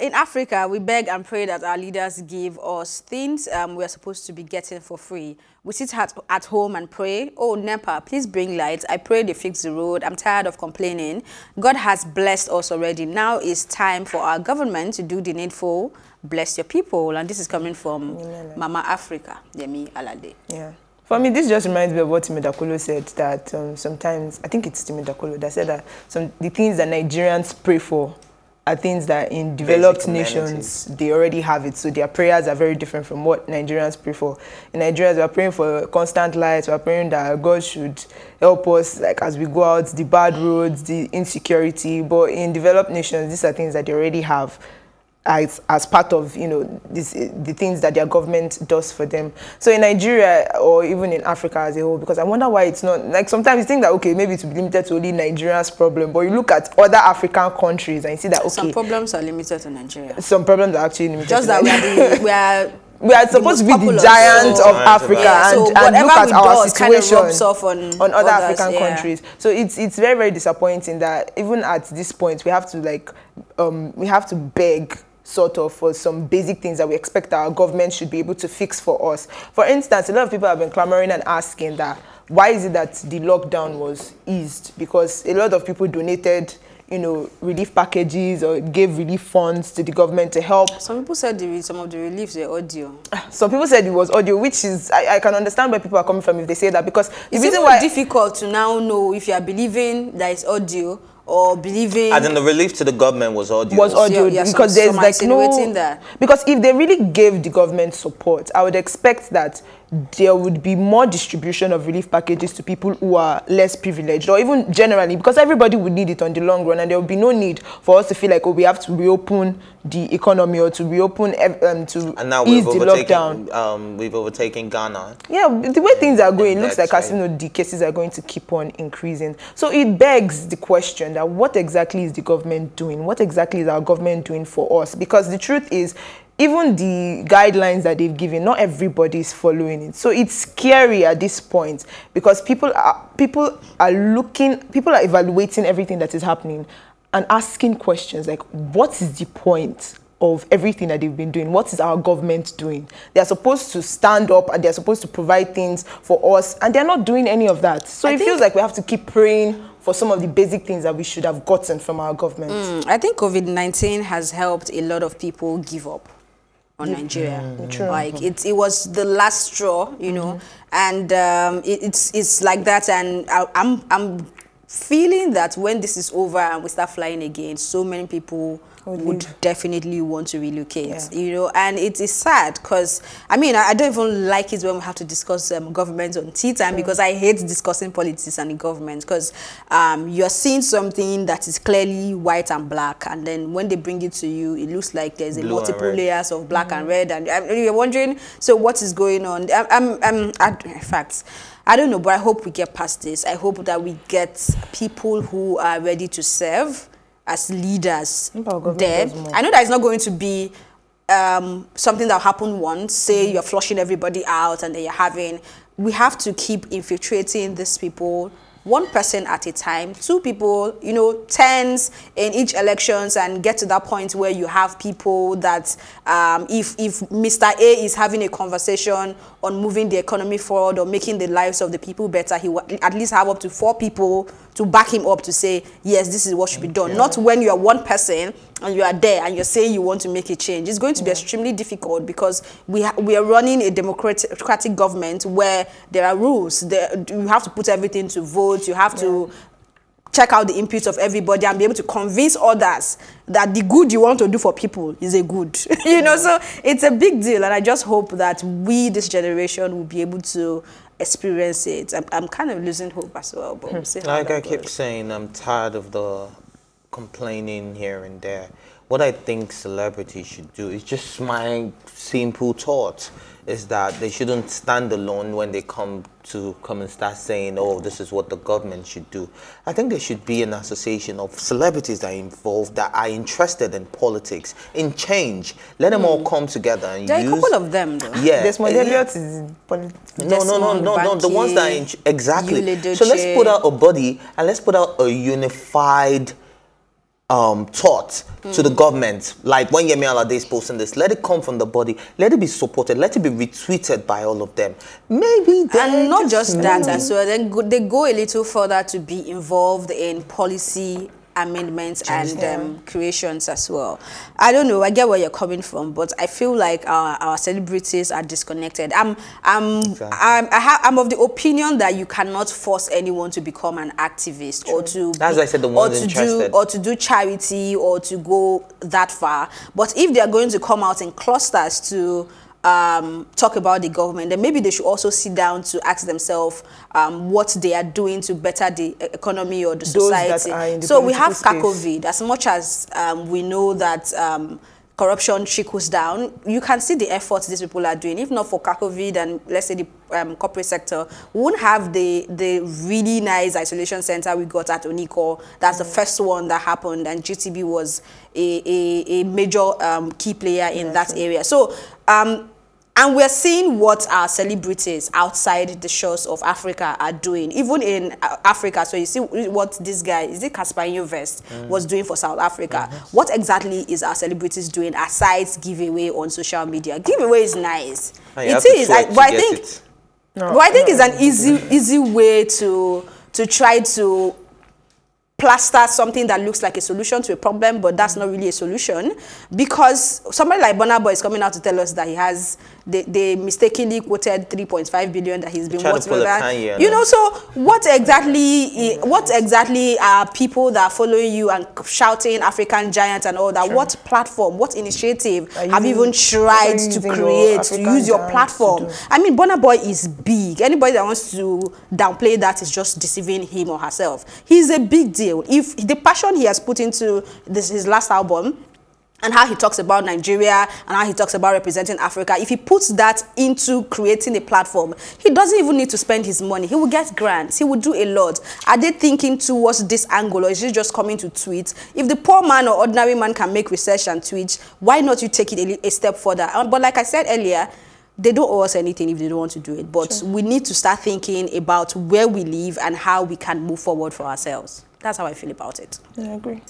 In Africa, we beg and pray that our leaders give us things um, we are supposed to be getting for free. We sit at, at home and pray, Oh, NEPA, please bring lights. I pray they fix the road. I'm tired of complaining. God has blessed us already. Now it's time for our government to do the needful. Bless your people. And this is coming from Mama Africa, Yemi Alade. Yeah. For me, this just reminds me of what Timi Dakolo said that um, sometimes, I think it's Timi Dakolo that said that some, the things that Nigerians pray for are things that in developed nations they already have it. So their prayers are very different from what Nigerians pray for. In Nigerians, we are praying for constant light. We are praying that God should help us, like as we go out, the bad roads, the insecurity. But in developed nations, these are things that they already have as, as part of you know this, the things that their government does for them. So in Nigeria or even in Africa as a whole, because I wonder why it's not like sometimes you think that okay maybe it's limited to only Nigeria's problem, but you look at other African countries and you see that okay some problems are limited to Nigeria. Some problems are actually limited. Just that we are, the, we are we are supposed to be the giant so, oh, of Africa yeah, so and, and look at our situation kind of on, on, other others, African yeah. countries. So it's it's very very disappointing that even at this point we have to like um, we have to beg sort of for uh, some basic things that we expect our government should be able to fix for us. For instance, a lot of people have been clamoring and asking that why is it that the lockdown was eased? Because a lot of people donated you know, relief packages or gave relief funds to the government to help. Some people said the, some of the reliefs were audio. Some people said it was audio, which is, I, I can understand where people are coming from if they say that because it's even difficult to now know if you are believing that it's audio or believing. And then the relief to the government was audio. Was audio yeah, yeah, because some, there's some like no. There. Because if they really gave the government support, I would expect that there would be more distribution of relief packages to people who are less privileged or even generally because everybody would need it on the long run and there would be no need for us to feel like oh we have to reopen the economy or to reopen um, to and now ease the lockdown um, we've overtaken ghana yeah the way things are going it looks like as you know the cases are going to keep on increasing so it begs the question that what exactly is the government doing what exactly is our government doing for us because the truth is even the guidelines that they've given, not everybody is following it. So it's scary at this point because people are people are looking, people are evaluating everything that is happening and asking questions like, what is the point? of everything that they've been doing. What is our government doing? They are supposed to stand up and they are supposed to provide things for us, and they're not doing any of that. So I it feels like we have to keep praying for some of the basic things that we should have gotten from our government. Mm, I think COVID 19 has helped a lot of people give up on Nigeria. Mm. Like it, it was the last straw, you know, mm-hmm. and um, it, it's it's like that. And I, I'm I'm feeling that when this is over and we start flying again, so many people would, would definitely want to relocate, yeah. you know, and it is sad because, I mean, I, I, don't even like it when we have to discuss um, government on tea time because I hate discussing politics and the government because um, you're seeing something that is clearly white and black and then when they bring it to you, it looks like there's Blue a multiple layers of black mm and red and um, you're wondering, so what is going on? I'm, I'm, in fact, I don't know, but I hope we get past this. I hope that we get people who are ready to serve as leaders there. I know that it's not going to be um, something that happened once, say mm. you're flushing everybody out and then you're having, we have to keep infiltrating these people one person at a time, two people, you know, tens in each elections and get to that point where you have people that um, if, if Mr. A is having a conversation on moving the economy forward or making the lives of the people better, he will at least have up to four people to back him up to say, yes, this is what should be done. Not when you are one person and you are there and you're saying you want to make a change, it's going to be yeah. extremely difficult because we we are running a democratic government where there are rules. There, you have to put everything to vote. You have yeah. to check out the inputs of everybody and be able to convince others that the good you want to do for people is a good. you know, so it's a big deal, and I just hope that we, this generation, will be able to experience it. I'm, I'm kind of losing hope as well, but we'll see how Like I keep saying, I'm tired of the complaining here and there. What I think celebrities should do is just my simple thought is that they shouldn't stand alone when they come to come and start saying, oh, this is what the government should do. I think there should be an association of celebrities that are involved, that are interested in politics, in change. Let them mm. all hmm. come together and there use... There are a couple of them, though. Yeah. Desmond Elliott is... No, no, no, no, no, the ones that are... exactly. So let's put out a body and let's put out a unified um, taught mm. to the government, like when Yemi Alade is posting this, let it come from the body, let it be supported, let it be retweeted by all of them. Maybe And not just, just that as well, then go, they go a little further to be involved in policy amendments and um, creations as well. I don't know. I get where you're coming from, but I feel like our, our celebrities are disconnected. I'm I'm exactly. I'm, I am of the opinion that you cannot force anyone to become an activist True. or to As I said the or to do or to do charity or to go that far. But if they are going to come out in clusters to um, talk about the government, then maybe they should also sit down to ask themselves um, what they are doing to better the economy or the Those society. so we have CACOVID. As much as um, we know that um, corruption trickles down, you can see the efforts these people are doing. If not for COVID and let's say the um, corporate sector, wouldn't have the the really nice isolation center we got at Onico. That's mm. the first one that happened, and GTB was a, a, a major um, key player in that area. So um, and we're seeing what our celebrities outside the shores of Africa are doing, even in uh, Africa. So you see what this guy, is it Caspar Invest, mm. was doing for South Africa. Mm -hmm. What exactly is our celebrities doing aside giveaway on social media? Giveaway is nice. Ah, I it is, I, but I think, no. but I think it's an easy, easy way to to try to plaster something that looks like a solution to a problem, but that's not really a solution. Because somebody like Bonabo is coming out to tell us that he has, they, they mistakenly quoted 3.5 billion that he's been worth with that. you know, so what exactly, what exactly are people that are following you and shouting African giant and all that? Sure. What platform, what initiative have you even tried to create, to use your platform? I mean, Bonaboy is big. Anybody that wants to downplay that is just deceiving him or herself. He's a big deal still, if the passion he has put into this, his last album, and how he talks about Nigeria and how he talks about representing Africa, if he puts that into creating a platform, he doesn't even need to spend his money. He will get grants. He will do a lot. Are they thinking towards this angle or is he just coming to tweet? If the poor man or ordinary man can make research and tweet, why not you take it a, a step further? Um, but like I said earlier, they don't owe us anything if they don't want to do it. But sure. we need to start thinking about where we live and how we can move forward for ourselves. That's how I feel about it. I agree.